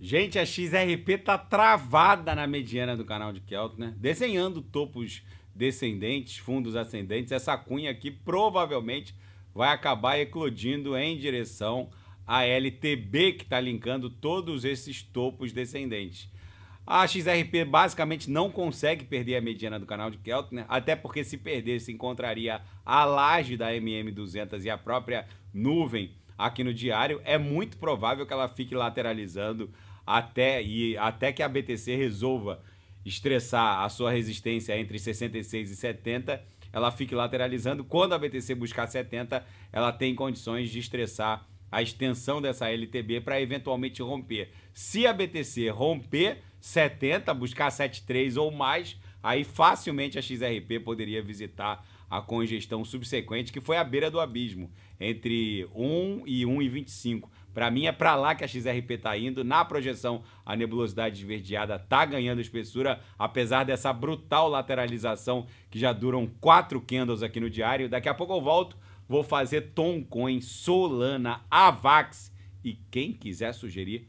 Gente, a XRP tá travada na mediana do canal de Keltner, né? Desenhando topos descendentes, fundos ascendentes. Essa cunha aqui provavelmente vai acabar eclodindo em direção à LTB, que está linkando todos esses topos descendentes. A XRP basicamente não consegue perder a mediana do canal de Keltner, né? até porque se perder, se encontraria a laje da MM200 e a própria nuvem aqui no diário. É muito provável que ela fique lateralizando até, e, até que a BTC resolva estressar a sua resistência entre 66 e 70, ela fique lateralizando. Quando a BTC buscar 70, ela tem condições de estressar a extensão dessa LTB para eventualmente romper. Se a BTC romper, 70, buscar 73 ou mais, aí facilmente a XRP poderia visitar a congestão subsequente, que foi à beira do abismo, entre 1 e 1,25. Para mim é para lá que a XRP está indo. Na projeção, a nebulosidade esverdeada está ganhando espessura, apesar dessa brutal lateralização que já duram quatro candles aqui no diário. Daqui a pouco eu volto, vou fazer Toncoin, Solana, Avax e quem quiser sugerir